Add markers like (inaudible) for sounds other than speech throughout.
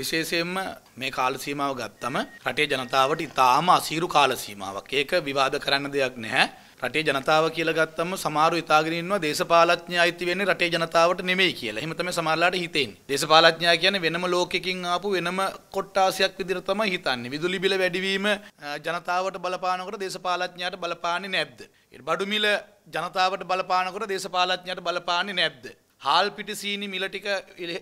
විශේෂයෙන්ම මේ කාල සීමාව ගත්තම රටේ ජනතාවට ඉතාම අසීරු කාල සීමාවක්. ඒක විවාද කරන්න දෙයක් නැහැ. රටේ ජනතාව කියලා ගත්තම සමහරව ඉතාලගෙන ඉන්නවා දේශපාලඥය අයිති වෙන්නේ රටේ ජනතාවට නෙමෙයි කියලා. එහෙම තමයි සමහරලාට හිතෙන්නේ. දේශපාලඥයා කියන්නේ වෙනම ලෝකෙකින් ආපු වෙනම කොට්ටාසයක් විදිහට තමයි හිතන්නේ. විදුලි බිල වැඩිවීම ජනතාවට බලපානකොට දේශපාලඥයාට බලපාන්නේ නැද්ද? බඩු මිල ජනතාවට බලපානකොට දේශපාලඥයාට බලපාන්නේ නැද්ද? හාල් පිටි සීනි මිල ටික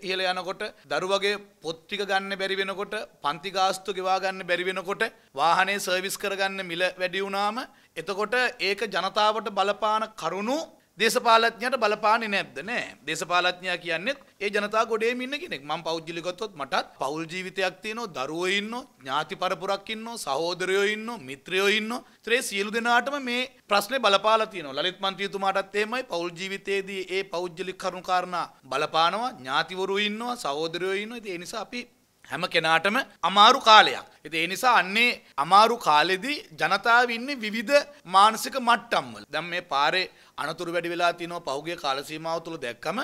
ඉහළ යනකොට දරුවගේ පොත් ටික ගන්න බැරි වෙනකොට පන්ති ගාස්තු ගෙවා ගන්න බැරි වෙනකොට වාහනේ සර්විස් කරගන්න මිල වැඩි වුණාම එතකොට ඒක ජනතාවට බලපාන කරුණු දේශපාලඥයට බලපාන්නේ නැද්ද නෑ දේශපාලඥයා කියන්නේත් ඒ ජනතා ගොඩේම ඉන්න කෙනෙක් මම පෞද්ගලිකව ගත්තොත් මටත් පෞල් ජීවිතයක් තියෙනවා දරුවෝ ඉන්නවා ඥාති පරපුරක් ඉන්නවා සහෝදරයෝ ඉන්නවා මිත්‍රයෝ ඉන්නවා ත්‍රේ සියලු දෙනාටම මේ ප්‍රශ්නේ බලපාලා තියෙනවා ලලිත් මන්ත්‍රීතුමාටත් එහෙමයි පෞල් ජීවිතයේදී ඒ පෞද්ගලික කරුණු කාරණා බලපානවා ඥාතිවරු ඉන්නවා සහෝදරයෝ ඉන්නවා ඉතින් ඒ නිසා අපි හැම කෙනාටම අමාරු කාලයක්. ඉතින් ඒ නිසා අන්නේ අමාරු කාලෙදී ජනතාව ඉන්නේ විවිධ මානසික මට්ටම්වල. දැන් මේ පාරේ අනතුරු වැඩි වෙලා තියෙනවා පහුගිය කාල සීමාව තුළ දැක්කම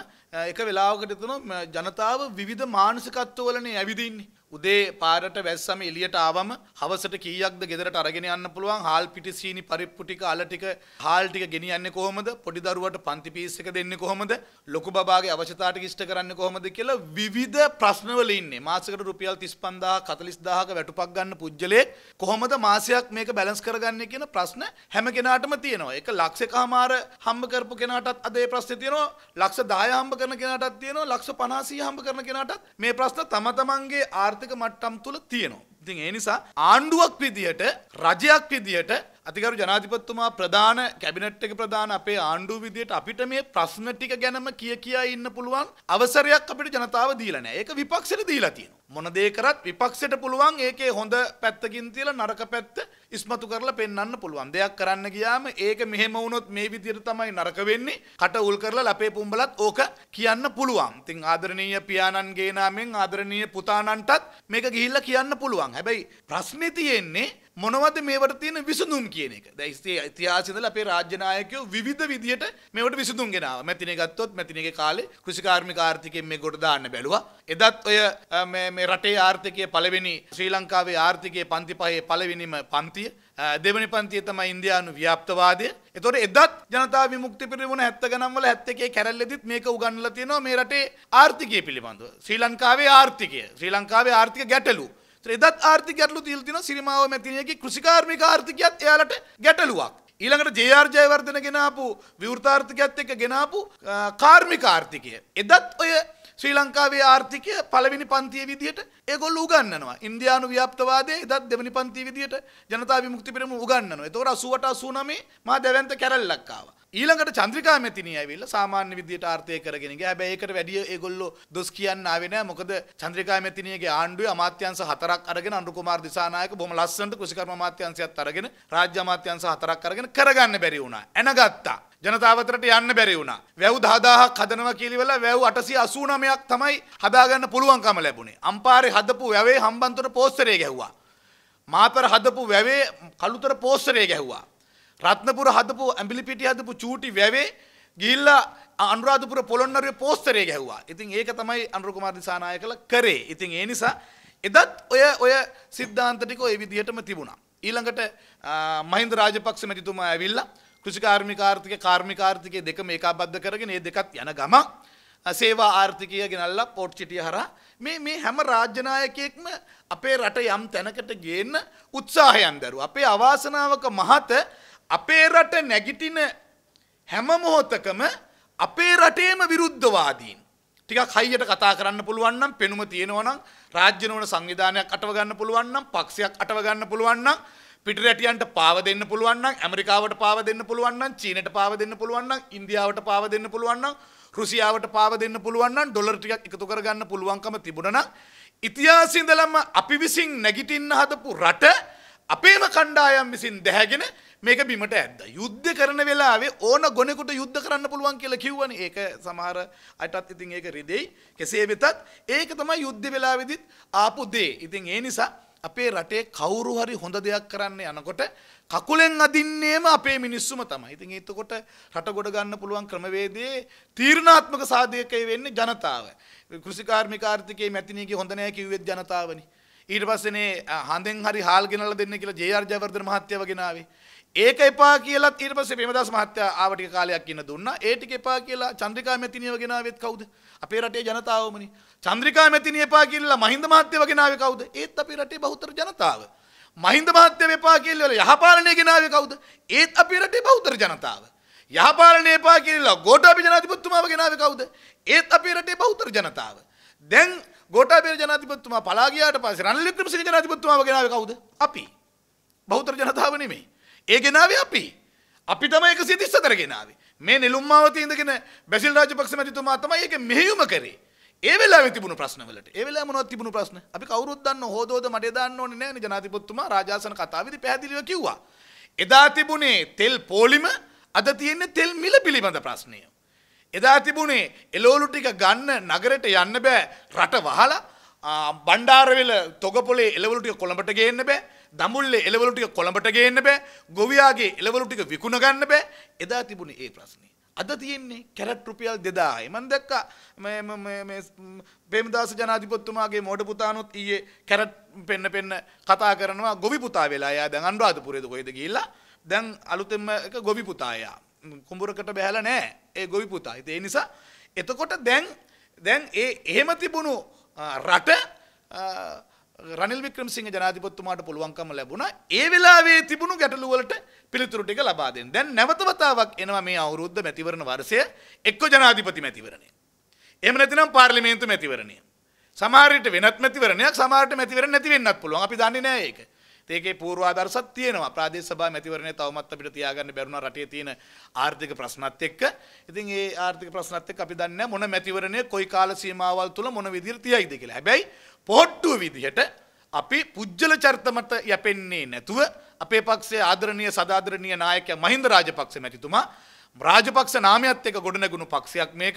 එක වෙලාවකට තියෙනවා ජනතාව විවිධ මානසිකත්වවලනේ ඇවිදින්නේ. උදේ පාරට වැස්සම එළියට ආවම හවසට කීයක්ද ගෙදරට අරගෙන යන්න පුළුවන්? හාල් පිටි සීනි පරිප්පු ටික අල ටික හාල් ටික ගෙනියන්නේ කොහොමද? පොඩි දරුවට පන්ති පීස් එක දෙන්නේ කොහොමද? ලොකු බබාගේ අවශ්‍යතා ටික ඉෂ්ට කරන්නේ කොහොමද කියලා විවිධ ප්‍රශ්නවල ඉන්නේ. මාසෙකට රුපියල් 35000 40000ක වැටුපක් ගන්න පුජ්‍යලයක් කොහොමද මාසයක් මේක බැලන්ස් කරගන්නේ කියන ප්‍රශ්න හැම කෙනාටම තියෙනවා. ඒක ලක්ෂකමාර හම්බ කරපු කෙනාටත් අද මේ ප්‍රශ්නේ තියෙනවා. ලක්ෂ 10 හම්බ කරන කෙනාටත් තියෙනවා. ලක්ෂ 50 හම්බ කරන කෙනාටත් මේ ප්‍රශ්න තම තමන්ගේ ආර්ථික මට්ටම් තුල තියෙනවා. ඉතින් ඒ නිසා ආණ්ඩුවක් විදියට රජයක් විදියට අතිකරු ජනාධිපත්තුමා ප්‍රධාන කැබිනට් එක ප්‍රධාන අපේ ආණ්ඩුව විදියට අපිට මේ ප්‍රශ්න ටික ගැනම කිය කියා ඉන්න පුළුවන් අවසරයක් අපිට ජනතාව දීලා නැහැ. ඒක විපක්ෂයට දීලා තියෙනවා. මොන දේ කරත් විපක්ෂයට පුළුවන් ඒකේ හොඳ පැත්තකින් තියලා නරක පැත්ත ඉස්මතු කරලා පෙන්වන්න පුළුවන්. දෙයක් කරන්න ගියාම ඒක මෙහෙම වුණොත් මේ විදියට තමයි නරක වෙන්නේ. කට උල් කරලා ලපේ පුඹලත් ඕක කියන්න පුළුවන්. ඉතින් ආදරණීය පියාණන් ගේනාමෙන් ආදරණීය පුතාණන්ටත් මේක ගිහිල්ලා කියන්න පුළුවන්. හැබැයි ප්‍රශ්නේ තියෙන්නේ මොනවද මේවට තියෙන විසඳුම් කියන එක. දැන් ඉතිහාසයේ ඉඳලා අපේ රාජ්‍ය නායකයෝ විවිධ විදියට මේවට විසඳුම් ගෙනාවා. මැතිණේ ගත්තොත් මැතිණේගේ කාලේ කෘෂිකාර්මික ආර්ථිකයෙන් මේ ගොඩ දාන්න බැලුවා. එදත් ඔය මේ මේ රටේ ආර්ථිකයේ පළවෙනි ශ්‍රී ලංකාවේ ආර්ථිකයේ පන්ති පහේ පළවෙනිම පන්තිය දෙවනි පන්තිය තමයි ඉන්දයානු ව්‍යාප්තවාදය. එතකොට එදත් ජනතා විමුක්ති පිරිමුණ 70 ගණන් වල 71 කැරල්ලෙදිත් මේක උගන්වලා තියෙනවා මේ රටේ ආර්ථිකය පිළිබඳව. ශ්‍රී ලංකාවේ ආර්ථිකය, ශ්‍රී ලංකාවේ ආර්ථික ගැටලු. එදත් ආර්ථිකයටලු තිල් තින සිරිමාව මැතිනියගේ කෘෂිකාර්මික ආර්ථිකයත් එයාලට ගැටලුවක්. ඊළඟට ජයාර්ජයවර්ධන ගෙනාපු විවෘතාර්ථිකයත් එක්ක ගෙනාපු කාර්මික ආර්ථිකය. එදත් ඔය ශ්‍රී ලංකාවේ ආර්ථිකය පළවෙනි පන්තිය විදියට ඒගොල්ල උගන්නනවා. ඉන්දියානු ව්‍යාප්තවාදයේ එදත් දෙවැනි පන්තිය විදියට ජනතා විමුක්ති පෙරමුණ උගන්වනවා. ඒතකොට 88 89 මා දැවැන්ත කැරල්ලක් ආවා. ඊළඟට චන්ද්‍රිකා මෙතිනිය ඇවිල්ලා සාමාන්‍ය විදියට ආර්ථය කරගෙන ගියා. හැබැයි ඒකට වැඩිය ඒගොල්ලෝ දොස් කියන්න ආවේ නැහැ. මොකද චන්ද්‍රිකා මෙතිනියගේ ආණ්ඩුවේ අමාත්‍යංශ හතරක් අරගෙන අනුර කුමාර දිසානායක බොහොම ලස්සනට කෘෂිකර්ම අමාත්‍යංශයත් අරගෙන රාජ්‍ය අමාත්‍යංශ හතරක් අරගෙන කරගන්න බැරි වුණා. එනගත්තා. ජනතාවතරට යන්න බැරි වුණා. වැව් 10000ක් හදනවා කියලිවලා වැව් 889ක් තමයි හදාගන්න පුළුවන්කම ලැබුණේ. අම්පාරේ හදපු වැවේ හම්බන්තොට පෝස්ටරේ ගැහුවා. මාතර හදපු වැවේ කළුතර පෝස්ටරේ ගැහුවා. රත්නපුර හදපු ඇඹිලිපිටිය හදපු චූටි වැවේ ගිහිල්ලා අනුරාධපුර පොළොන්නරුවේ පෝස්තරේ ගැහුවා. ඉතින් ඒක තමයි අනුර කුමාර දිසානායකලා කරේ. ඉතින් ඒ නිසා එදත් ඔය ඔය සිද්ධාන්ත ටික ওই විදිහටම තිබුණා. ඊළඟට මහින්ද රාජපක්ෂ මැතිතුමා ඇවිල්ලා කෘෂිකාර්මික ආර්ථිකය කාර්මික ආර්ථිකය දෙකම ඒකාබද්ධ කරගෙන මේ දෙකත් යන ගම සේවා ආර්ථිකය ගෙනල්ලා පෝට් සිටිය හරහා මේ මේ හැම රාජ්‍ය නායකයෙක්ම අපේ රට යම් තැනකට ගේන්න උත්සාහයන් දරුවා. අපේ අවාසනාවක මහත අපේ රට නැගිටින හැම මොහොතකම අපේ රටේම විරුද්ධවාදීන් ටිකක් හයියට කතා කරන්න පුළුවන් නම් පෙනුම තියෙනවා නම් රාජ්‍ය නෝන සංවිධානයක් අටව ගන්න පුළුවන් නම් පක්ෂයක් අටව ගන්න පුළුවන් නම් පිටරැටියන්ට පාව දෙන්න පුළුවන් නම් ඇමරිකාවට පාව දෙන්න පුළුවන් නම් චීනට පාව දෙන්න පුළුවන් නම් ඉන්දියාවට පාව දෙන්න පුළුවන් නම් රුසියාවට පාව දෙන්න පුළුවන් නම් ඩොලර් ටිකක් එකතු කරගන්න පුළුවන්කම තිබුණා නම් ඉතිහාසෙ ඉඳලම අපි විසින් නැගිටින්න හදපු රට අපේම කණ්ඩායම් විසින් දැහැගෙන මේක බිමට ඇද්ද. යුද්ධ කරන වෙලාවේ ඕන ගොනෙකුට යුද්ධ කරන්න පුළුවන් කියලා කිව්වනේ. ඒක සමහර අයටත් ඉතින් ඒක රිදෙයි. කෙසේ වෙතත් ඒක තමයි යුද්ධ වෙලාවේදීත් ආපු දේ. ඉතින් ඒ නිසා අපේ රටේ කවුරු හරි හොඳ දෙයක් කරන්න යනකොට කකුලෙන් අදින්නේම අපේ මිනිස්සුම තමයි. ඉතින් එතකොට රට ගොඩ ගන්න පුළුවන් ක්‍රමවේදයේ තීරණාත්මක සාධකය වෙන්නේ ජනතාව. කෘෂිකාර්මිකාර්ථිකයේ මැතිණියගේ හොඳ නැහැ කිව්වෙත් ජනතාවනේ. ඊට පස්සේනේ හඳෙන් හරි හාල් ගෙනලා දෙන්න කියලා ජේ.ආර්. ජයවර්ධන මහත්තයා වගේ නාවේ. ඒක එපා කියලා ඊට පස්සේ පෙමදාස් මහත්තයා ආව ටික කාලයක් ඉන්න දුන්නා. ඒ ටික එපා කියලා චන්ද්‍රිකා මෙතිනියව ගෙනාවෙත් කවුද? අපේ රටේ ජනතාවමනේ. චන්ද්‍රිකා මෙතිනිය එපා කියලා මහින්ද මහත්තයව ගෙනාවේ කවුද? ඒත් අපේ රටේ බහුතර ජනතාව. මහින්ද මහත්තයව එපා කියලා වල යහපාලනය ගෙනාවේ කවුද? ඒත් අපේ රටේ බහුතර ජනතාව. යහපාලනය එපා කියලා ගෝඨාභය ජනාධිපතිතුමාව ගෙනාවේ කවුද? ඒත් අපේ රටේ බහුතර ජනතාව. දැන් ගෝඨාභය ජනාධිපතිතුමා පලා ගියාට පස්සේ රනිල් වික්‍රමසිංහ ජනාධිපතිතුමාව ගෙනාවේ කවුද? අපි. බහුතර ජනතාව නෙමෙයි. ඒ ගෙනාව අපි අපිටම එක සිතිස්ස දරගෙනාව මේ නිලුම්මාවත ඉඳගෙන බැසිල් රාජපක්ෂ මැතිතුමා තමයි ඒක මෙහෙයුම කරේ ඒ වෙලාවේ තිබුණු ප්‍රශ්නවලට ඒ වෙලාවේ මොනවද තිබුණු ප්‍රශ්න අපි කවුරුත් දන්න හොදෝද මඩේ දාන්න ඕනේ නැහැ නේ ජනාධිපතිතුමා රාජාසන කතාවේදී පැහැදිලිව කිව්වා එදා තිබුණේ තෙල් පෝලිම අද තියෙන්නේ තෙල් මිල පිළිබඳ ප්‍රශ්නය එදා තිබුණේ එළවලු ටික ගන්න නගරෙට යන්න බෑ රට වහලා බණ්ඩාරවෙල තොගපොලේ එළවලු ටික කොළඹට ගේන්න බෑ දමුල්ලේ එළවලු ටික කොළඹට ගේන්න බෑ ගොවියාගේ එළවලු ටික විකුණ ගන්න බෑ එදා තිබුණේ ඒ ප්‍රශ්නේ අද තියෙන්නේ කැරට් රුපියල් 2000යි මම දැක්කා මේ මේ ප්‍රේමදාස ජනාධිපතිතුමාගේ මොඩ පුතානොත් ඊයේ කැරට් පෙන්න පෙන්න කතා කරනවා ගොවි පුතා වෙලා එයා දැන් අනුරාධපුරේද කොහෙද ගිහිල්ලා දැන් අලුතෙන්ම එක ගොවි පුතා එයා කුඹුරකට බැහැලා නැහැ ඒ ගොවි පුතා ඉතින් ඒ නිසා එතකොට දැන් දැන් ඒ එහෙම තිබුණු රට රනිල් වික්‍රමසිංහ ජනාධිපතිතුමාට පුළුවන්කම ලැබුණා ඒ වෙලාවේ තිබුණු ගැටලු වලට පිළිතුරු ටික ලබා දෙන්න. දැන් නැවත වතාවක් එනවා මේ අවුරුද්ද මැතිවරණ වර්ෂය එක්ක ජනාධිපති මැතිවරණය. එහෙම නැතිනම් පාර්ලිමේන්තු මැතිවරණය. සමහර විට වෙනත් මැතිවරණයක් සමහර විට මැතිවරණ නැති වෙන්නත් පුළුවන්. අපි දන්නේ නැහැ ඒක. ඒකේ පූර්වාදර්ශත් තියෙනවා. ප්‍රාදේශීය සභා මැතිවරණය තවමත් අපිට තියාගන්න බැරුණා රටේ තියෙන ආර්ථික ප්‍රශ්නත් එක්ක. ඉතින් ඒ ආර්ථික ප්‍රශ්නත් එක්ක අපි දන්නේ මොන මැතිවරණය කොයි කාල සීමාවල් තුල මොන විදිහට තියයිද කියලා. හැබැයි පොට්ටුව විදිහට අපි පුජ්‍යල චර්තමට යැපෙන්නේ නැතුව අපේ පක්ෂයේ ආදරණීය සදාදරණීය නායකයා මහින්ද රාජපක්ෂ මැතිතුමා රාජපක්ෂ නාමයත් එක්ක ගොඩනැගුණු පක්ෂයක් මේක.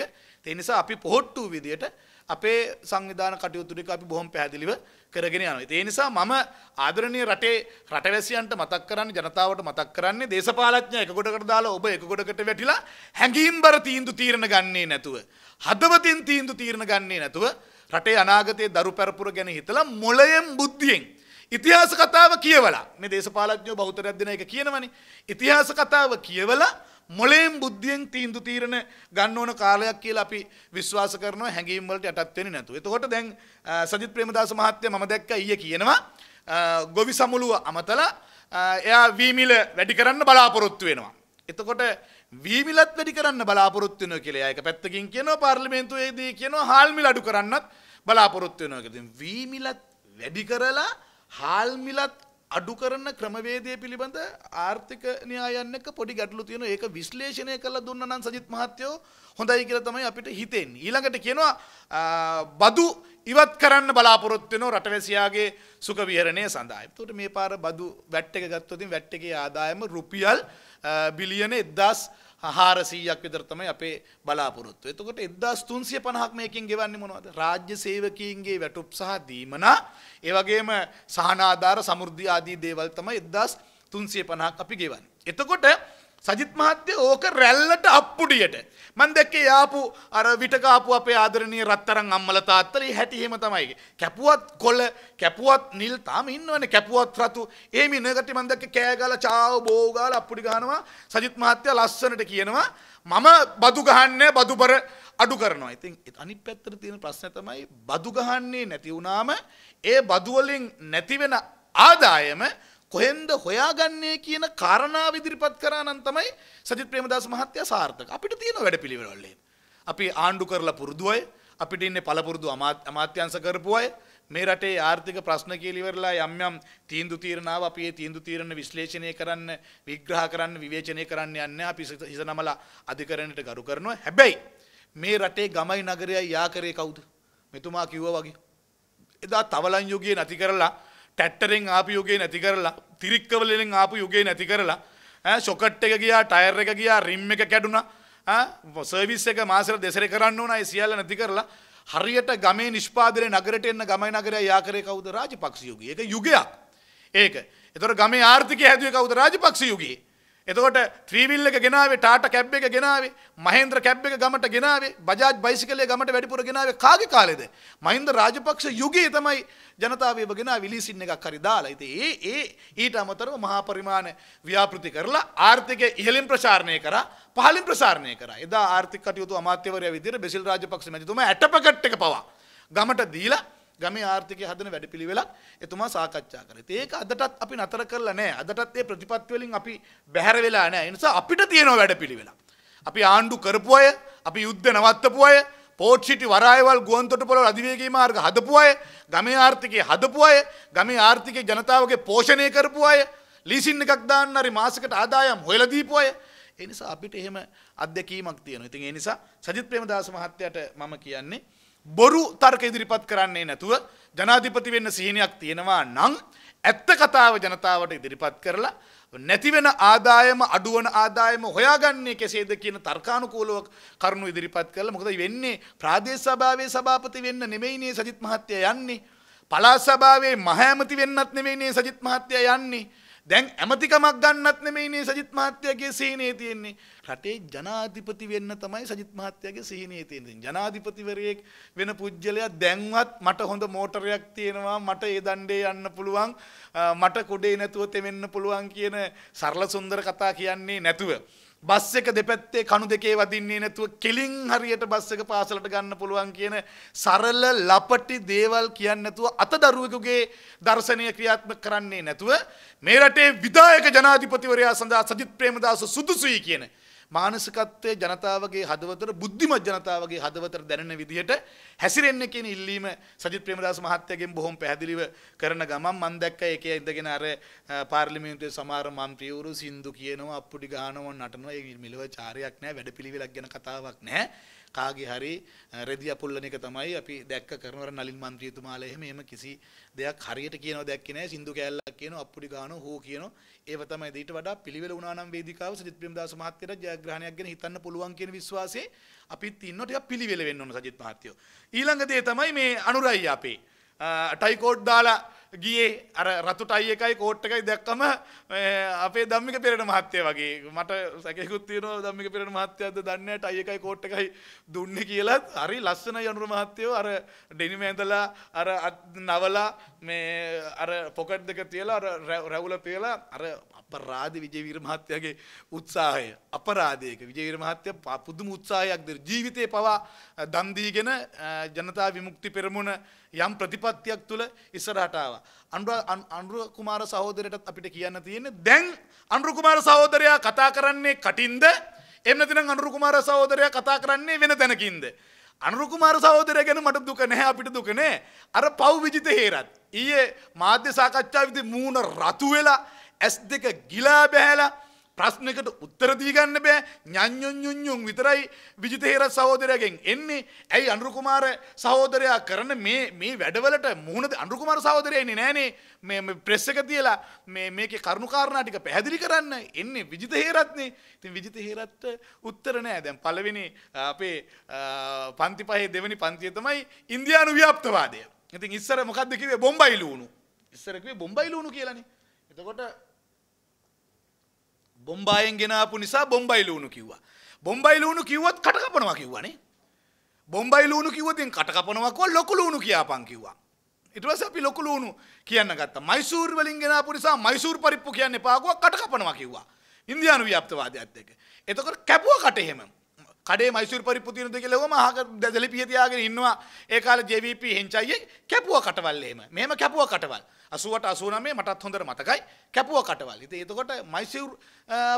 ඒ නිසා අපි පොහොට්ටු විදියට අපේ සංවිධාන කටයුතු ටික අපි බොහොම පැහැදිලිව කරගෙන යනවා. ඒ නිසා මම ආදරණීය රටේ රටවැසියන්ට මතක් කරන්නේ ජනතාවට මතක් කරන්නේ දේශපාලඥ එක කොටකට දාලා ඔබ එක කොටකට වැටිලා හැඟීම්බර තීන්දුව తీරන ගන්නේ නැතුව හදවතින් තීන්දුව తీරන ගන්නේ නැතුව රටේ අනාගතයේ දරු පෙරපුර ගැන හිතලා මොළයෙන් බුද්ධියෙන් ඉතිහාස කතාව කියවලා මේ දේශපාලඥයෝ බහුතරයක් දෙන එක කියනවනේ. ඉතිහාස කතාව කියවලා මොලේම් බුද්ධියෙන් තීන්දු තීරණ ගන්න ඕන කාලයක් කියලා අපි විශ්වාස කරනවා හැඟීම් වලට යටත් වෙන්නේ නැතුව. එතකොට දැන් සජිත් ප්‍රේමදාස මහත්තයා මම දැක්ක ඊයේ කියනවා ගොවි සමුළුව අමතලා එයා වීමිල වැඩි කරන්න බලාපොරොත්තු වෙනවා. එතකොට වීමිලත් වැඩි කරන්න බලාපොරොත්තු වෙනවා කියලා. ඒක පැත්තකින් කියනවා පාර්ලිමේන්තුවේදී කියනවා හාල්මිල අඩු කරන්නත් බලාපොරොත්තු වෙනවා කියලා. වීමිලත් වැඩි කරලා හාල් මිලත් අඩු කරන ක්‍රමවේදය පිළිබඳ ආර්ථික න්‍යායන් එක පොඩි ගැටලු තියෙනවා. ඒක විශ්ලේෂණය කරලා දුන්නා නම් සජිත් මහත්තයෝ හොඳයි කියලා තමයි අපිට හිතෙන්. ඊළඟට කියනවා බදු ඉවත් කරන්න බලාපොරොත්තු වෙන රටවැසියාගේ සුඛ විහරණය සඳහා. එතකොට මේ පාර බදු වැට් එක ගත්තොත් වැට් එකේ ආදායම රුපියල් බිලියන 1400ක් විතර තමයි අපේ බලාපොරොත්තු. එතකොට 1350ක් මේකෙන් ගෙවන්නේ මොනවද? රාජ්‍ය සේවකීන්ගේ වැටුප් සහ දීමනා, ඒ වගේම සහනාධාර සමෘද්ධි ආදී දේවල් තමයි 1350ක් අපි ගෙවන්නේ. එතකොට සජිත් මහත්තය ඕක රැල්ලට අප්පුඩියට. මන් දැක්කේ යාපු අර විටකාපු අපේ ආදරණීය රත්තරන් අම්මල තාත්තලේ හැටි එහෙම තමයි. කැපුවත් කොළ, කැපුවත් නිල් තාම ඉන්නවනේ කැපුවත් රතු. ඒ මිනකට මන් දැක්කේ කෑ ගාලා චාව බෝ ගාලා අප්පුඩි ගන්නවා. සජිත් මහත්තයා ලස්සනට කියනවා මම බදු ගහන්නේ බදුබර අඩු කරනවා. ඉතින් අනිත් පැත්තට තියෙන ප්‍රශ්න තමයි බදු ගහන්නේ නැති වුනාම ඒ බදු වලින් නැති වෙන ආදායම කොහෙන්ද හොයාගන්නේ කියන කාරණාව ඉදිරිපත් කරා නම් තමයි සජිත් ප්‍රේමදාස මහත්තයා සාර්ථක. අපිට තියෙන වැඩපිළිවෙල අපි ආණ්ඩු කරලා පුරුදු අය, අපිට ඉන්නේ පළපුරුදු අමාත්‍යංශ කරපු අය, මේ රටේ ආර්ථික ප්‍රශ්න කියලිවරලා යම් යම් තීන්දුව තීරණාව අපි ඒ තීන්දුව තීරණ විශ්ලේෂණය කරන්න, විග්‍රහ කරන්න, විවේචනය කරන්න යන්නේ අපි හිස නමලා අධිකරණයට ගරු කරනවා. හැබැයි මේ රටේ ගමයි නගරයයි යාකරේ කවුද? මෙතුමා කිව්වා වගේ. එදා තවලන් යුගයේ නැති කරලා ටැට්ටරෙන් ආපු යුගේ නැති කරලා තිරික්කවලෙන් ආපු යුගේ නැති කරලා ෂොකට් එක ගියා ටයර් එක ගියා රිම් එක කැඩුනා සර්විස් එක මාසෙට දෙසරේ කරන්න ඕන ඒ සියල්ල නැති කරලා හරියට ගමේ නිෂ්පාදනය නගරට එන්න ගමයි නගරය යාකරේ කවුද රාජපක්ෂ යුගයේ ඒක යුගයක් ඒක එතකොට ගමේ ආර්ථිකය හැදුවේ කවුද රාජපක්ෂ යුගයේ එතකොට ත්‍රීවිල් එක ගෙනාවේ ටාටා කැබ් එක ගෙනාවේ මහේන්ද්‍ර කැබ් එක ගමට ගෙනාවේ බජාජ් බයිසිකලය ගමට වැඩිපුර ගෙනාවේ කාගේ කාලෙද මහින්ද රාජපක්ෂ යුගයේ තමයි ජනතාව ඒව ගෙනාව විලීසින් එකක් හරි දාලා ඉතින් ඒ ඒ ඊට අමතරව මහා පරිමාණ ව්‍යාපෘති කරලා ආර්ථිකය ඉහළින් ප්‍රචාරණය කරා පහළින් ප්‍රසාරණය කරා එදා ආර්ථික කටයුතු අමාත්‍යවරයා විදිහට බෙසිල් රාජපක්ෂ මැතිතුමා ඇටපකට් එක පවා ගමට දීලා ගමේ ආර්ථිකය හදන වැඩපිළිවෙලක් එතුමා සාකච්ඡා කරේ. ඒක අදටත් අපි නතර කරලා නැහැ. අදටත් මේ ප්‍රතිපත්ති වලින් අපි බැහැර වෙලා නැහැ. ඒ නිසා අපිට තියෙනවා වැඩපිළිවෙලක්. අපි ආණ්ඩු කරපු අය, අපි යුද්ධ නවත්තපු අය, පෝට් සිටි වරායවල් ගුවන්තොටුපොළ අධිවේගී මාර්ග හදපු අය, ගමේ ආර්ථිකය හදපු අය, ගමේ ආර්ථිකයේ ජනතාවගේ පෝෂණය කරපු අය, ලීසින් එකක් දාන්න හරි මාසෙකට ආදායම් හොයලා දීපු අය. ඒ නිසා අපිට එහෙම අත්දැකීමක් තියෙනවා. ඉතින් ඒ නිසා සජිත් ප්‍රේමදාස මහත්තයාට මම කියන්නේ බොරු තර්ක ඉදිරිපත් කරන්නේ නැතුව ජනාධිපති වෙන්න සිහිනයක් තියෙනවා නම් ඇත්ත කතාව ජනතාවට ඉදිරිපත් කරලා නැතිවෙන ආදායම අඩුවන ආදායම හොයාගන්නේ කෙසේද කියන තර්කානුකූලව කරුණු ඉදිරිපත් කළා. මොකද වෙන්නේ ප්‍රාදේශ සභාවේ සභාපති වෙන්න නෙමෙයිනේ සජිත් මහත්තයා යන්නේ. පළාත් සභාවේ මහඇමති වෙන්නත් නෙමෙයිනේ සජිත් මහත්තයා යන්නේ. දැන් ඇමතිකමක් ගන්නත් නෙමෙයිනේ සජිත් මහත්තයාගේ සිහිනේ තියෙන්නේ. රටේ ජනාධිපති වෙන්න තමයි සජිත් මහත්තයාගේ සිහිනේ තියෙන්නේ. ජනාධිපතිවරයෙක් වෙන පුජ්‍යලයා දැන්වත් මට හොඳ මෝටරයක් තියෙනවා මට ඒ දණ්ඩේ යන්න පුළුවන් මට කොඩේ නැතුව තෙමෙන්න පුළුවන් කියන සරල සුන්දර කතා කියන්නේ නැතුව බස් එක දෙපැත්තේ කණු දෙකේ වදින්නේ නැතුව කෙලින් හරියට බස් එක පාසලට ගන්න පුළුවන් කියන සරල ලපටි දේවල් කියන්නේ නැතුව අතදරුවෙකුගේ දර්ශනීය ක්‍රියාත්මක කරන්නේ නැතුව මේ රටේ විධායක ජනාධිපතිවරයා සඳහා සජිත් ප්‍රේමදාස සුදුසුයි කියන මානසිකත්වයේ ජනතාවගේ හදවතට බුද්ධිමත් ජනතාවගේ හදවතට දැනෙන විදිහට හැසිරෙන්න කියන ඉල්ලීම සජිත් ප්‍රේමදාස මහත්තයාගෙන් බොහොම පැහැදිලිව කරන ගමන් මම දැක්ක ඒකේ ඉඳගෙන අර පාර්ලිමේන්තුවේ සමහර මන්ත්‍රීවරු සින්දු කියනවා අප්පුඩි ගහනවා නටනවා ඒ මිලව චාරයක් නැහැ වැඩපිළිවෙලක් ගැන කතාවක් නැහැ කාගේ හරි රෙදි අපුල්ලන එක තමයි අපි දැක්ක කරනවර නලින් മന്ത്രിතුමාලා එහෙම එහෙම කිසි දෙයක් හරියට කියනවා දැක්කේ නැහැ සින්දු කෑල්ලක් කියනවා අප්පුඩි ගානෝ හෝ කියනවා ඒව තමයි ඊට වඩා පිළිවෙල වුණා නම් වේදිකාව සජිත් ප්‍රේමදාස මහත්තයාට ජයග්‍රහණයක් ගැන හිතන්න පුළුවන් කියන විශ්වාසයේ අපිත් ඉන්නවා ටිකක් පිළිවෙල වෙන්න ඕන සජිත් මහත්තයෝ ඊළඟ දේ තමයි මේ අනුරයි අපේ ටයිකෝඩ් දාලා ගියේ අර රතු ටයි එකයි කෝට් එකයි දැක්කම අපේ ධම්මික පෙරේන මහත්තයා වගේ මට සැකයකුත් තියෙනවා ධම්මික පෙරේන මහත්තයාද දන්නේ නැහැ ටයි එකයි කෝට් එකයි දුන්නේ කියලා හරි ලස්සන යනුරු මහත්තයෝ අර ඩෙනිම ඇඳලා අර නවලා මේ අර පොකට් දෙක තියලා අර රැවුල තියලා අර අපරාධ විජේවීර මහත්තයාගේ උත්සාහය අපරාධයක විජේවීර මහත්තයා පුදුම උත්සාහයක් දෙන ජීවිතේ පවා දන් දීගෙන ජනතා විමුක්ති පෙරමුණ යම් ප්‍රතිපත්තියක් තුළ ඉස්සරහට ආවා. අනුර කුමාර සහෝදරයටත් අපිට කියන්න තියෙන්නේ දැන් අනුර කුමාර සහෝදරයා කතා කරන්නේ කටින්ද එහෙම නැතිනම් අනුර කුමාර සහෝදරයා කතා කරන්නේ වෙන තැනකින්ද? අනුර කුමාර සහෝදරයා ගැන මට දුක නැහැ අපිට දුක නැහැ. අර පව් විජිත හේරත් ඊයේ මාධ්‍ය සාකච්ඡාවේදී මූණ රතු වෙලා S2 ගිලා බහැලා ප්‍රශ්නකට උත්තර දී ගන්න බෑ ඤඤඤුඤුඤුන් විතරයි විජිත හේර සහෝදරයාගෙන් එන්නේ ඇයි අනුරු කුමාර සහෝදරයා කරන මේ මේ වැඩවලට මුහුණ අනුරු කුමාර සහෝදරයා එන්නේ නෑනේ මේ මේ ප්‍රෙස් එක තියලා මේ මේකේ කරුණු කාරණා ටික පැහැදිලි කරන්න එන්නේ විජිත හේරත්නේ ඉතින් විජිත හේරත් උත්තර නෑ දැන් පළවෙනි අපේ පන්ති පහේ දෙවෙනි පන්තිය තමයි ඉන්දියානු ව්‍යාප්තවාදය ඉතින් ඉස්සර මොකද්ද කිව්වේ බොම්බයි ලුණු ඉස්සර කිව්වේ බොම්බයි ලුණු කියලානේ එතකොට බොම්බායෙන් ගෙනාපු නිසා බොම්බයි ලුණු කිව්වා. බොම්බයි ලුණු කිව්වොත් කට කපනවා කිව්වනේ. බොම්බයි ලුණු කිව්වොත් දැන් කට කපනවා කිව්වා ලොකු ලුණු කියාපන් කිව්වා. ඊට පස්සේ අපි ලොකු ලුණු කියන්න ගත්තා. මයිසූර් වලින් ගෙනාපු නිසා මයිසූර් පරිප්පු කියන්න එපා කිව්වා කට කපනවා කිව්වා. ඉන්දියානු ව්‍යාප්තවාදයත් එක්ක. එතකොට කැපුවා කට එහෙම. කඩේ මයිසුර පරිපපු තියනද කියලවම හක දැදලි පිහතියාගෙන ඉන්නවා ඒකාල ජවප හෙන්චයියේ කැපුව කටවල්ලේම මෙම කැපුව කටවල් අසුවට අසුනමේ මටත් හොඳර මතකයි කැපුව කටවල් ඉති එතකොට මයිසිවර්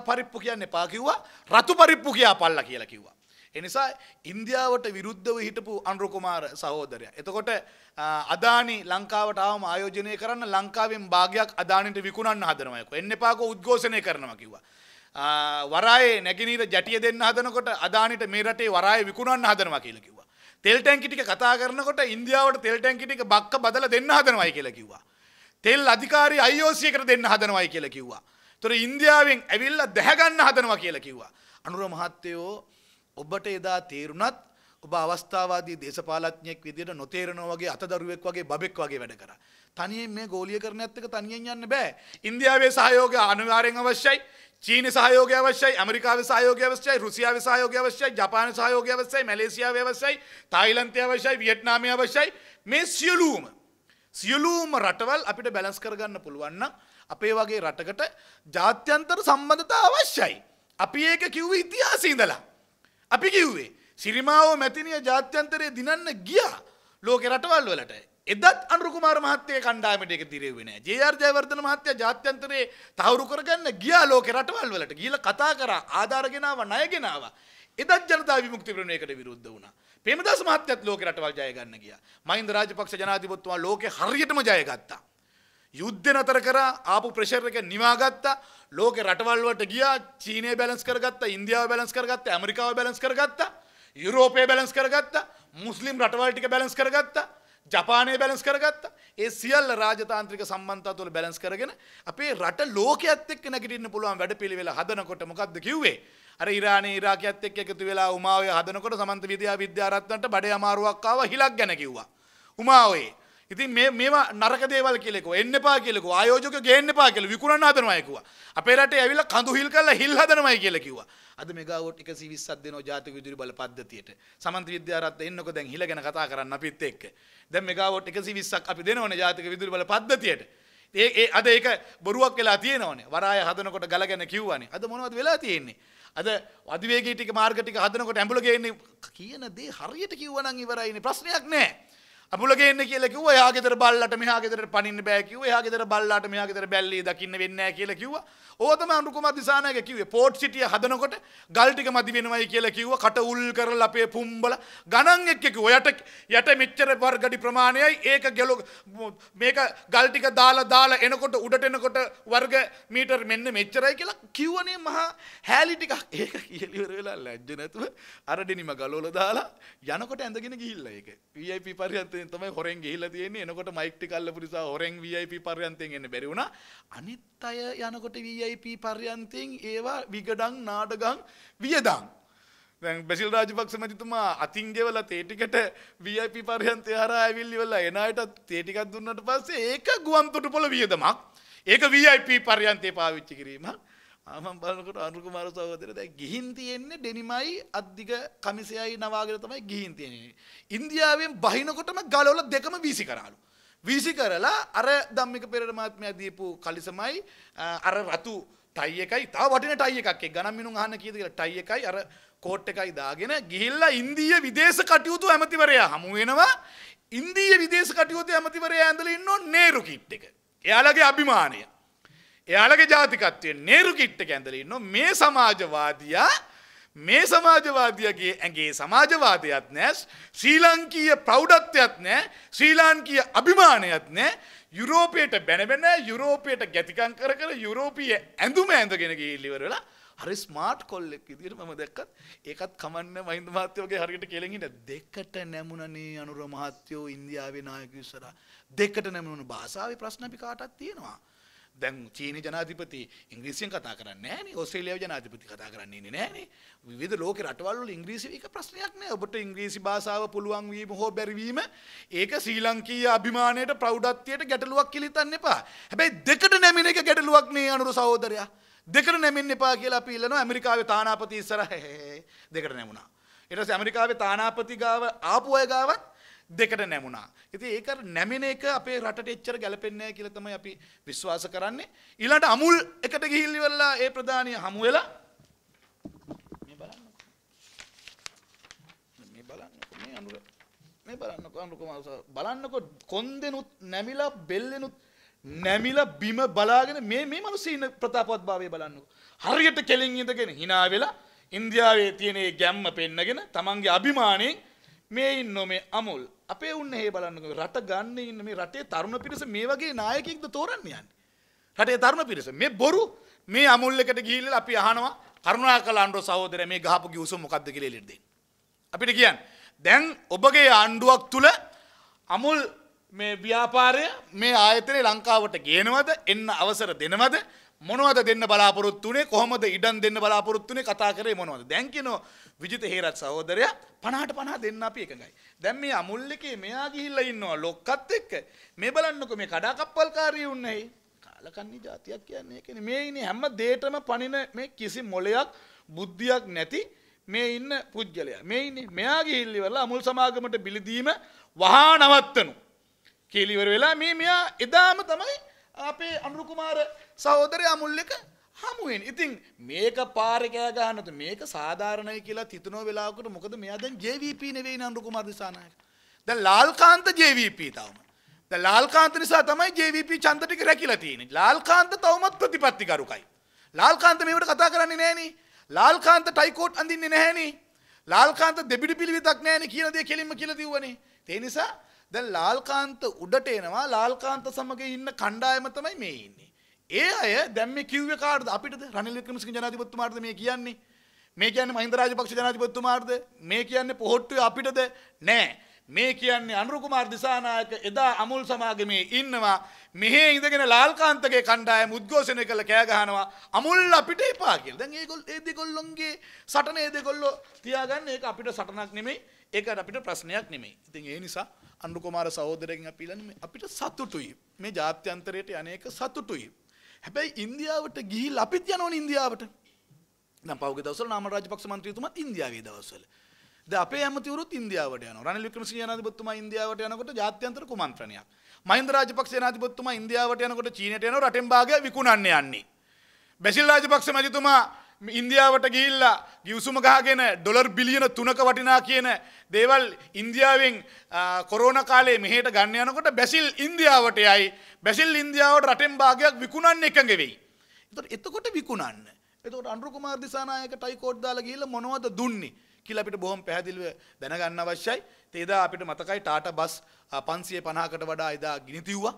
පරිප්පු කියන්න පාකිව්වා රතු පරිප්පු කියා පල්ල කියලා කිව්වා. එනිසා ඉන්දියාවට විරුද්ධව හිටපු අන්රුකුමාර සහෝදරය. එතකොට අදානි ලංකාවට ආවම ආයෝජනය කරන්න ලංකාවෙන් භාගයක් අදානට විකුණන්න හදනමයක එන්න පාක උද්ඝෝෂණය කරනවා කිව්වා. වරායේ නැගිනීර ජැටිය දෙන්න හදනකොට අදානිට මේ රටේ වරාය විකුණන්න හදනවා කියලා කිව්වා. තෙල් ටැංකි ටික කතා කරනකොට ඉන්දියාවට තෙල් ටැංකි ටික බක්ක බදලා දෙන්න හදනවයි කියලා කිව්වා. තෙල් අධිකාරී IOC එකට දෙන්න හදනවයි කියලා කිව්වා. ඒතර ඉන්දියාවෙන් ඇවිල්ලා දැහැගන්න හදනවා කියලා කිව්වා. අනුර මහත්තයෝ ඔබට එදා තේරුණත් ඔබ අවස්ථාවාදී දේශපාලඥයෙක් විදිහට නොතේරෙනවා වගේ අතදරුවෙක් වගේ බබෙක් වගේ වැඩ කරා. තනියෙන් මේ ගෝලියකරණයත් එක්ක තනියෙන් යන්න බෑ. ඉන්දියාවේ සහයෝගය අනිවාර්යෙන් අවශ්‍යයි. චීන සහයෝගය අවශ්‍යයි, ඇමරිකාවේ සහයෝගය අවශ්‍යයි, රුසියාවේ සහයෝගය අවශ්‍යයි, ජපානයේ සහයෝගය අවශ්‍යයි, මැලේසියාවේ අවශ්‍යයි, තායිලන්තයේ අවශ්‍යයි, වියට්නාමයේ අවශ්‍යයි. මේ සියලුම සියලුම රටවල් අපිට බැලන්ස් කරගන්න පුළුවන් නම් අපේ වගේ රටකට ජාත්‍යන්තර සම්බන්ධතා අවශ්‍යයි. අපි ඒක කිව්වේ ඉතිහාසයේ ඉඳලා. අපි කිව්වේ සිරිමාව මැතිනිය ජාත්‍යන්තරය දිනන්න ගියා ලෝක රටවල් වලට එදත් අනුකුමාර මහත්තය කණ්ඩාමට එක තිරෙවෙන ජයර්ජයවර්ධන මහත්‍ය ජාත්‍යන්තරයේ තවරු කරගන්න ගියා ලෝක රටවල් වලට ගීල කතා කර ආධාරගෙනාව ණයගෙනාව එදත් ජනතා විමුක්ති ප්‍රමණයකට විරුද්ධ වුණා. පේමදාස මහත්තයත් ලෝක රටවල් ජය ගන්න ගියා. මහින්ද රාජපක්ෂ ජනාධිපතිතුමා ලෝකේ හරියටම ජය ගත්තා. යුද්ධ නතර කරා ආපු ප්‍රෙෂර් එක නිවා ගත්තා. ලෝකේ රටවල් වලට ගියා චීනය බැලන්ස් කරගත්තා, ඉන්දියාව බැලන්ස් කරගත්තා, ඇමරිකාව බැලන්ස් කරගත්තා, යුරෝපය බැලන්ස් කරගත්තා, මුස්ලිම් රටවල් ටික බැලන්ස් කරගත්තා. ජපානය බැලස් කරගත්ත ඒ සියල් රාජතාන්ත්‍රික සම්බන්තා තුළ බැලස් කරගෙන අපේ රට ලෝකයත් එක් නැගටන්න පුළුවන් වැඩ පිළිවෙල හදනකොට මොකක්ද කිව්වේ අර ඉරාණ ඉරාකඇත් එක් එකතු වෙලා උමාවය හදනකොට සමන්ත විද්‍යා විද්‍යාරත්වන්ට බඩ අමාරුවක්කාව හිලක් ගැන කිව්වා උමාවේ ඉතින් මේ මේවා නරක දේවල් කියලා කිව්වා. එන්න එපා කියලා කිව්වා. ආයෝජකයෝ ගේන්න එපා කියලා විකුණන්න හදනවා කිව්වා. අපේ රටේ ඇවිල්ලා කඳු හිල් කරලා හිල් හදනවයි කියලා කිව්වා. අද මෙගාවොට් 120ක් දෙනවා ජාතික විදුලි බල පද්ධතියට. සමන්ත විද්‍යාරත්න එන්නකො දැන් හිල ගැන කතා කරන්න අපිත් එක්ක. දැන් මෙගාවොට් 120ක් අපි දෙනවනේ ජාතික විදුලි බල පද්ධතියට. ඒ ඒ අද ඒක බොරුවක් වෙලා තියෙනවනේ. වරාය හදනකොට ගලගෙන කිව්වනේ. අද මොනවද වෙලා තියෙන්නේ? අද අධිවේගී ටික මාර්ග ටික හදනකොට ඇඹුල ගේන්නේ කියන දේ හරියට කිව්වනම් ඉවරයිනේ. ප්‍රශ්නයක් නැහැ. අබුලගේන්න කියලකිව යාගෙතර බල්ලට මෙයාගෙතර පනින්න බෑකිව යාගෙතර බල්ලාට මෙයාගෙතර බැල්ලි දකින්න වෙන්න කියලා කිව්වා. ඕතම අනුකුම දිසානායක කිව්වේ පෝට් සිටිය හදනකොට ගල් ටික මදි වෙනවයි කියලා කිව්වා. කට උල් කරලා අපේ පුම්බල ගණන් එක්ක කිව්වා. යට යට මෙච්චර වර්ගඩි ප්‍රමාණයයි ඒක ගැලො මේක ගල් ටික දාලා දාලා එනකොට උඩට එනකොට වර්ග මීටර් මෙන්න මෙච්චරයි කියලා කිව්වනේ මහා හැලි ටිකක්. ඒක කියලා ඉවර වෙලා ලැජ්ජ නැතුව අර ඩෙනිම ගලවලා දාලා යනකොට ඇඳගෙන ගිහිල්ලා ඒක. VIP පරියන්ත පර්යන්තයෙන් තමයි හොරෙන් ගිහිල්ලා තියෙන්නේ. එනකොට මයික් ටික අල්ලපු නිසා හොරෙන් VIP පර්යන්තයෙන් එන්න බැරි වුණා. අනිත් අය යනකොට VIP පර්යන්තයෙන් ඒවා විගඩම් නාඩගම් වියදම්. දැන් බැසිල් රාජපක්ෂ මැතිතුමා අතින් ගෙවලා තේ ටිකට VIP පර්යන්තය හරහා ඇවිල්ලි වෙලා එන අයට තේ ටිකක් දුන්නාට පස්සේ ඒක ගුවන් තොටුපොළ වියදමක්. ඒක VIP පර්යන්තේ පාවිච්චි කිරීමක්. ආමන් බලනකොට අනුර කුමාර සහෝදර දැන් ගිහින් තියෙන්නේ ඩෙනිමයි අද්දික කමිසයයි නවාගෙන තමයි ගිහින් තියෙන්නේ. ඉන්දියාවෙන් බහිනකොටම ගලවලා දෙකම වීසි කරාලු. වීසි කරලා අර ධම්මික පෙරේර මහත්මයා දීපු කලිසමයි අර රතු ටයි එකයි තව වටින ටයි එකක් එක්ක ගණන් මිනුන් අහන්න කීයද කියලා ටයි එකයි අර කෝට් එකයි දාගෙන ගිහිල්ලා ඉන්දීය විදේශ කටයුතු ඇමතිවරයා හමු වෙනවා. ඉන්දීය විදේශ කටයුතු ඇමතිවරයා ඇඳලා ඉන්නෝ නේරු කිට් එක. එයාලගේ අභිමානය. එයාලගේ ජාතිකත්වය නේරු කිට්ට කැඳලන්න මේ සමාජවාදයා මේ සමාජවාදයගේ ඇගේ සමාජවාදයත් නෑස් ශ්‍රීලංකීය ප්‍රෞඩත්වයක් නෑ ශ්‍රීලාංකීය අභිමානයත් නෑ යුරෝපයට බැනබෙන යුරෝපයට ගැතිකං කර කර යුරෝපීය ඇඳුම ඇඳගෙන ගිල්ලිවරලා හරි ස්මාර්ට් කොල්ලෙක් විදිහට මම දැක්කත් ඒකත් කමන්න මහින්ද මහත්තයෝගේ හරියට කෙලෙන් හිට දෙකට නැමුණනේ අනුර මහත්තයෝ ඉන්දියාවේ නායක ඉස්සරහා දෙකට නැමුණු භාෂාවේ ප්‍රශ්න අපි කාටත් තියෙනවා දැන් චීන ජනාධිපති ඉංග්‍රීසියෙන් කතා කරන්නේ නැහනේ ඕස්ට්‍රේලියාවේ ජනාධිපති කතා කරන්නේ ඉන්නේ නැහනේ විවිධ ලෝක රටවල් වල ඉංග්‍රීසි එක ප්‍රශ්නයක් නෑ ඔබට ඉංග්‍රීසි භාෂාව පුළුවන් වීම හෝ බැරි වීම ඒක ශ්‍රී ලංකීය අභිමානයට ප්‍රෞඩත්වයට ගැටලුවක් කියලා හිතන්න එපා හැබැයි දෙකට නැමින එක ගැටලුවක් නේ අනුර සහෝදරයා දෙකට නැමින්න එපා කියලා අපි ඉල්ලනවා ඇමරිකාවේ තානාපති ඉස්සරහ (laughs) දෙකට නැමුණා ඊට පස්සේ ඇමරිකාවේ තානාපති ගාව ආපු අය ගාවත් දෙකට නැමුණා. ඉතින් ඒක නැමෙන එක අපේ රටට එච්චර ගැලපෙන්නේ නැහැ කියලා තමයි අපි විශ්වාස කරන්නේ. ඊළඟට අමුල් එකට ගිහින් ඉවරලා ඒ ප්‍රධානිය හමු වෙලා මේ බලන්න. මේ බලන්නකෝ මේ අනුර මේ බලන්නකෝ අනුකම බලන්නකෝ කොන්දෙනුත් නැමිලා බෙල්ලෙනුත් නැමිලා බිම බලාගෙන මේ මේ මිනිස්සු ඉන්න ප්‍රතාපවත්භාවය බලන්නකෝ. හරියට කෙලින් ඉඳගෙන hina වෙලා ඉන්දියාවේ තියෙන ගැම්ම පෙන්නගෙන තමන්ගේ අභිමානයෙන් මේ ඉන්න මේ අමුල් අපේ උන්න හේ බලන්නක රට ගන්න ඉන්න මේ රටේ තරුණ පිරිස මේ වගේ නායකෙක්ද තෝරන්න යන්නේ. රටේ තරුණ පිරිස මේ බොරු මේ අමුල් එකට ගිහිල්ලා අපි අහනවා කරුණාකර ආණ්ඩුව සහෝදරයා මේ ගහපු ගිවිසුම මොකද්ද කියලා එළියට දෙන්න. අපිට කියන්න. දැන් ඔබගේ ආණ්ඩුවක් තුල අමුල් මේ ව්‍යාපාරය මේ ආයතනය ලංකාවට ගේනවද එන්න අවසර දෙනවද මොනවද දෙන්න බලාපොරොත්තුනේ කොහොමද ඉඩම් දෙන්න බලාපොරොත්තුනේ කතා කරේ මොනවද දැන් කියනවා විජිත හේරත් සහෝදරයා 50ට 50 දෙන්න අපි එකඟයි දැන් මේ අමුල් එකේ මෙයා ගිහිල්ලා ඉන්නවා ලොක්කත් එක්ක මේ බලන්නකෝ මේ කඩාකප්පල්කාරී උන්නේ කාලකන්ණි જાතියක් කියන්නේ ඒකනේ මේ ඉන්නේ හැම දෙයකම පණින මේ කිසි මොලයක් බුද්ධියක් නැති මේ ඉන්න පුද්ගලයා මේ ඉන්නේ මෙයා ගිහිල්ලා ඉවරලා අමුල් සමාගමට බිලිදීම වහා නවත්තනු කියලා ඉවර වෙලා මේ මෙයා එදාම තමයි අපේ අනුරු කුමාර සහෝදරයා මුල් එක හමුවෙන්. ඉතින් මේක පාරේ කෑ ගන්නතු මේක සාධාරණයි කියලා හිතන වෙලාවකට මොකද මෙයා දැන් JVP නෙවෙයි නන්දු කුමාර දිසානායක. දැන් ලාල්කාන්ත JVP තවම. දැන් ලාල්කාන්ත නිසා තමයි JVP ඡන්ද ටික රැකිලා තියෙන්නේ. ලාල්කාන්ත තවමත් ප්‍රතිපත්ති කරුකයි. ලාල්කාන්ත මේවට කතා කරන්නේ නැහෙනේ. ලාල්කාන්ත ටයිකෝට් අඳින්නේ නැහෙනේ. ලාල්කාන්ත දෙබිඩි පිළිවිතක් නැහෙනේ කියන දේ කෙලින්ම කියලා දිව්වනේ. ඒ නිසා දැන් ලාල්කාන්ත උඩට එනවා ලාල්කාන්ත සමග ඉන්න කණ්ඩායම තමයි මේ ඉන්නේ. ඒ අය දැන් මේ කිව්වේ කාටද? අපිටද? රනිල් වික්‍රමසිංහ ජනාධිපතිතුමාටද මේ කියන්නේ? මේ කියන්නේ මහින්ද රාජපක්ෂ ජනාධිපතිතුමාටද? මේ කියන්නේ පොහොට්ටුවේ අපිටද? නෑ. මේ කියන්නේ අනුරු කුමාර දිසානායක එදා අමුල් සමාගමේ ඉන්නවා. මෙහි ඉඳගෙන ලාල්කාන්තගේ කණ්ඩායම උද්ඝෝෂණය කළ කෑ ගහනවා. අමුල් අපිට එපා කියලා. දැන් ඒගොල්ලෝ ඒ දෙගොල්ලොන්ගේ සටනේ දෙගොල්ලෝ තියාගන්න ඒක අපිට සටනක් නෙමෙයි. ඒක අපිට ප්‍රශ්නයක් නෙමෙයි. ඉතින් ඒ නිසා අනුකුමාර සහෝදරයෙන් අපි අපිට සතුටුයි. මේ ජාත්‍යන්තරයට යන්නේක සතුටුයි. හැබැයි ඉන්දියාවට ගිහිල්ලා අපිත් යනවනේ ඉන්දියාවට. දැන් පහුගිය දවස්වල නාමල් රාජපක්ෂ මන්ත්‍රීතුමාත් ඉන්දියාවේ දවස්වල. දැන් අපේ ඇමතිවරුත් ඉන්දියාවට යනවා. රනිල් වික්‍රමසිංහ ජනාධිපතිතුමා ඉන්දියාවට යනකොට ජාත්‍යන්තර කුමන්ත්‍රණයක්. මහින්ද රාජපක්ෂ ජනාධිපතිතුමා ඉන්දියාවට යනකොට චීනයට යනවා රටෙන් භාගය විකුණන්න යන්නේ. බැසිල් රාජපක්ෂ මැතිතුමා ඉන්දියාවට ගිල්ලා ගියවසුම ගහගෙන ඩොලර් බිලියන තුනක වටිනා කියන දේවල් ඉන්දියාවෙන් කොරෝන කාලේ මෙහට ගන්නයනකොට බැසිල් ඉන්දියාවට යයි බැසිල් ඉන්දියාවට රටෙන් භාගයක් විකුණන්න එකඟවෙයි. එතකොට විකුණන්න. එතකොට අන්රුකුමාර් දිසානායක ටයිකෝඩ් දාලා ගිහිල්ලා මොනවද දුන්නේ කියලා අපිට බොහොම පැහැදිලිව දැනගන්න අවශ්‍යයි. තේදා අපිට මතකයි ටාටා බස් 550කට වඩා එදා ගිනි තිව්වා.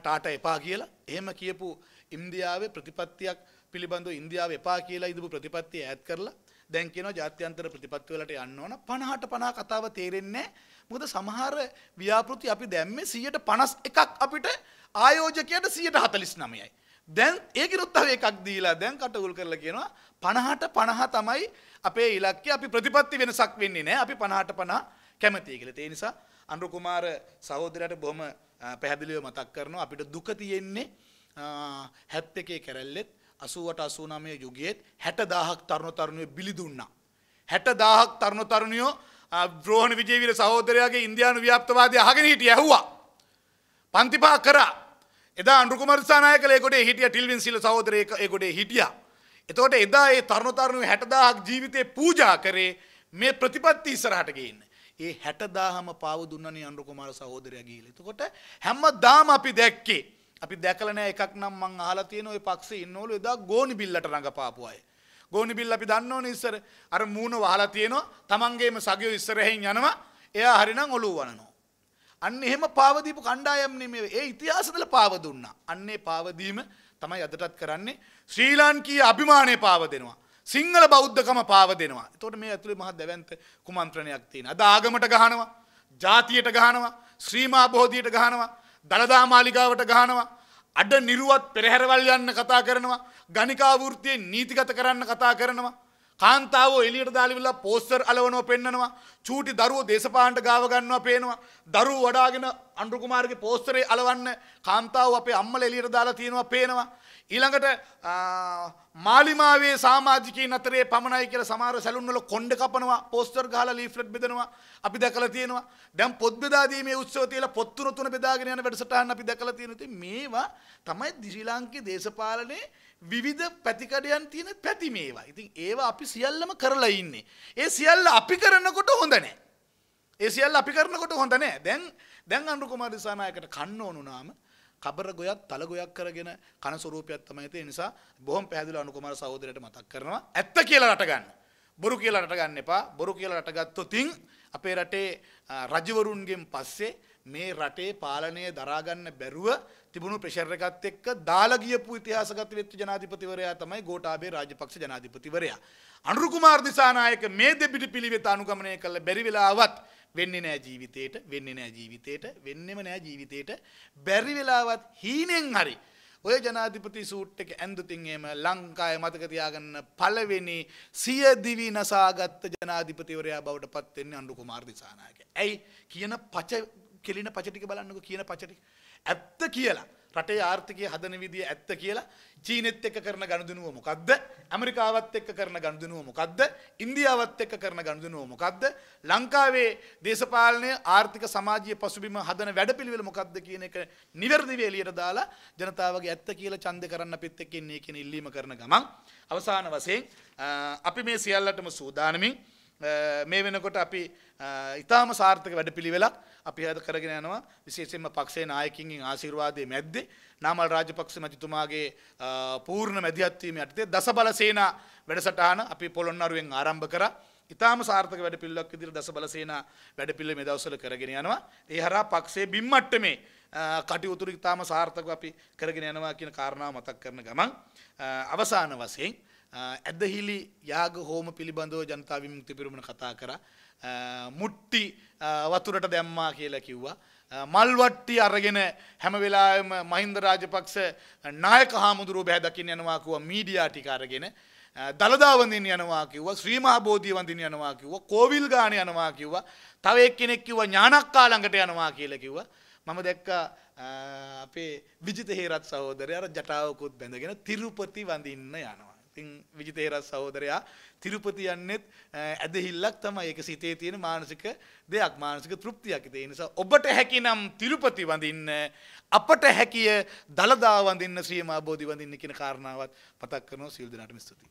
ටාටා එපා කියලා. එහෙම කියපු ඉන්දියාවේ ප්‍රතිපත්තියක් පිළිබඳව ඉන්දියාව එපා කියලා ඉදපු ප්‍රතිපත්තිය ඈත් කරලා දැන් කියනවා ජාත්‍යන්තර ප්‍රතිපත්ති වලට යන්න ඕන 50ට 50 කතාව තේරෙන්නේ මොකද සමහර ව්‍යාපෘති අපි දැම්මේ 151ක් අපිට ආයෝජකයට 149යි දැන් ඒකිනුත් තව එකක් දීලා දැන් කටගුල් කරලා කියනවා 50ට 50 තමයි අපේ ඉලක්කය අපි ප්‍රතිපත්ති වෙනසක් වෙන්නේ නැහැ අපි 50ට 50 කැමතියි කියලා ඒ නිසා අනුර කුමාර සහෝදරයාට බොහොම පැහැදිලිව මතක් කරනවා අපිට දුක තියෙන්නේ 71 කැරැල්ලෙත් අසුවට අසුනමය යුගයේත් හැට දාහක් තරුණ තරුණය බිලිදුන්නා. හැට දාහක් තරුණ තරුණයෝ බ්‍රෝහණ විජේවිර සහෝදරයාගේ ඉන්දයානු ව්‍යාප්තවාදය අහගෙන හිටිය ඇහවා. පන්තිපා කරා එදා අන්ුකුමරසානාය කලෙකොට හිටිය ටිල්වින් සිල සහෝදරයකොඩේ හිටිය. එතකොට එදා ඒ තරුණතරුණු හැටදාහක් ජීවිතය පූජා කරේ මේ ප්‍රතිපත්ති ඉස්සරහටගේන්න. ඒ හැටදාහම පාව දුන්නන්නේ අන්ුකුමාර සහෝදරය ගීල. එතකොට හැම දාම අපි දැක්කේ. අපි දැකලා නැහැ එකක් නම් මං අහලා තියෙන ওই පක්ෂේ ඉන්නවලු එදා ගෝනි බිල්ලට රඟපාපු අය. ගෝනි බිල්ල අපි දන්නවනේ ඉස්සර අර මූණ වහලා තියෙනවා. Tamangeම සගියෝ ඉස්සරහින් යනවා. එයා හරිනම් ඔලුව වනනවා. අන්න එහෙම පාව දීපු කණ්ඩායම් නෙමෙයි. ඒ ඉතිහාස වල පාව දුන්නා. අන්නේ පාව දීම තමයි අදටත් කරන්නේ. ශ්‍රී ලාංකීය අභිමානය පාව දෙනවා. සිංහල බෞද්ධකම පාව දෙනවා. එතකොට මේ ඇතුලේ මහ දැවැන්ත කුමන්ත්‍රණයක් තියෙනවා. අද ආගමට ගහනවා. ජාතියට ගහනවා. ශ්‍රීමා බෝධියට ගහනවා. දළදා මාලිගාවට ගහනවා අඩ නිරුවත් පෙරහැරවල් යන්න කතා කරනවා ගනිකාවෘතියෙන් නීතිගත කරන්න කතා කරනවා කාන්තාව එලියට දාලිවෙලා පෝස්ටර් අලවනෝ පෙන්නනවා චූටි දරුවෝ දේශපාලනට ගාව ගන්නවා පේනවා දරුවෝ වඩාගෙන අනුරු කුමාරගේ පෝස්ටරේ අලවන්න කාන්තාව අපේ අම්මලා එලියට දාලා තියෙනවා පේනවා ඊළඟට මාලිමාවේ සාමාජිකයන් අතරේ පමණයි කියලා සමහර සැලුන් වල කොණ්ඩ කපනවා පෝස්ටර් ගහලා ලීෆ්ලට් බෙදනවා අපි දැකලා තියෙනවා දැන් පොත් බෙදා දීමේ උත්සව තියලා පොත් තුන තුන බෙදාගෙන යන වැඩසටහන් අපි දැකලා තියෙනවා ඉතින් මේවා තමයි ශ්‍රී ලාංකික දේශපාලනයේ විවිධ පැතිකඩයන් තියෙන පැති මේවා. ඉතින් ඒවා අපි සියල්ලම කරලා ඉන්නේ. ඒ සියල්ල අපි කරනකොට හොඳ නැහැ. ඒ සියල්ල අපි කරනකොට හොඳ නැහැ. දැන් දැන් අනුර කුමාර දිසානායකට කන්න ඕනුනාම කබර ගොයක් තල ගොයක් කරගෙන කන ස්වරූපයක් තමයි තියෙන නිසා බොහොම පැහැදිලිව අනුකුමාර සහෝදරයට මතක් කරනවා ඇත්ත කියලා රට ගන්න. බොරු කියලා රට ගන්න එපා. බොරු කියලා රට ගත්තොතින් අපේ රටේ රජවරුන්ගෙන් පස්සේ මේ රටේ පාලනය දරා ගන්න බැරුව තිබුණු ප්‍රෙෂර් එකත් එක්ක දාලා ගියපු ඉතිහාසගත වෙච්ච ජනාධිපතිවරයා තමයි ගෝඨාභය රාජපක්ෂ ජනාධිපතිවරයා. අනුරු කුමාර් දිසානායක මේ දෙපිඩි පිළිවෙත අනුගමනය කළ බැරි වෙලාවත් වෙන්නේ නෑ ජීවිතේට වෙන්නේ නෑ ජීවිතේට වෙන්නෙම නෑ ජීවිතේට බැරි වෙලාවත් හීනෙන් හරි ඔය ජනාධිපති සූට් එක ඇඳුතින් එහෙම ලංකාවේ මතක තියාගන්න පළවෙනි සිය දිවි නසාගත් ජනාධිපතිවරයා බවට පත් වෙන්නේ අනුර කුමාර දිසානායක. ඇයි කියන පච කෙලින පච ටික බලන්නකෝ කියන පච ටික. ඇත්ත කියලා රටේ ආර්ථිකය හදන විදිය ඇත්ත කියලා චීනෙත් එක්ක කරන ගනුදෙනුව මොකක්ද ඇමරිකාවත් එක්ක කරන ගනුදෙනුව මොකක්ද ඉන්දියාවත් එක්ක කරන ගනුදෙනුව මොකක්ද ලංකාවේ දේශපාලනය ආර්ථික සමාජීය පසුබිම හදන වැඩපිළිවෙල මොකක්ද කියන එක නිවැරදිව එළියට දාලා ජනතාවගේ ඇත්ත කියලා ඡන්ද කරන්න පිට එක්ක ඉන්නේ කියන ඉල්ලීම කරන ගමන් අවසාන වශයෙන් අපි මේ සියල්ලටම සූදානමින් මේ වෙනකොට අපි ඉතාම සාර්ථක වැඩ පිළිවෙලක් අපි හද කරගෙන යනවා විශේෂෙන්ම පක්ෂේ නායකින්ගින් ආශිර්වාදය මැද්දේ නාමල් රාජපක්ෂ මැතිතුමාගේ පූර්ණ මැදිහත්වීම යටතේ දස බල සේනා වැඩසටහන අපි පොළොන්නරුවෙන් ආරම්භ කරා ඉතාම සාර්ථක වැඩ පිළිවෙලක් ඉදිරියට දස බල සේනා වැඩ පිළිවෙල මේ දවස්වල කරගෙන යනවා ඒ හරහා පක්ෂයේ බිම් මට්ටමේ කටයුතු ඉතාම සාර්ථකව අපි කරගෙන යනවා කියන කාරණාව මතක් කරන ගමන් අවසාන වශයෙන් ඇදහිලි යාග හෝම පිළිබඳව ජනතා විමුක්ති පිරුමන කතා කරා. මුට්ටි වතුරට දැම්මා කියලා කිව්වා. මල්වට්ටි අරගෙන හැම වෙලාවෙම මහින්ද රාජපක්ෂ නායක හාමුදුරුව බෑ දකින්න යනවා කිව්වා මීඩියා ටික අරගෙන. දළදා වඳින්න යනවා කිව්වා ශ්‍රී මහා බෝධිය වඳින්න යනවා කිව්වා කෝවිල් ගාන යනවා කිව්වා තව එක්කෙනෙක් කිව්වා ඥානක්කා ළඟට යනවා කියලා කිව්වා මම දැක්කා අපේ විජිත හේරත් සහෝදරය අර ජටාවකුත් බැඳගෙන තිරුපති වඳින්න යනවා ඉතින් විජිතේරස් සහෝදරයා තිරුපති යන්නෙත් ඇදහිල්ලක් තමයි ඒක සිතේ තියෙන මානසික දෙයක් මානසික තෘප්තියක්. ඒ නිසා ඔබට හැකිනම් තිරුපති වඳින්න අපට හැකිය දලදා වඳින්න ශ්‍රියමා බෝධි වඳින්න කියන කාරණාවත් මතක් කරනවා සීල් දනාටම ස්තුතියි.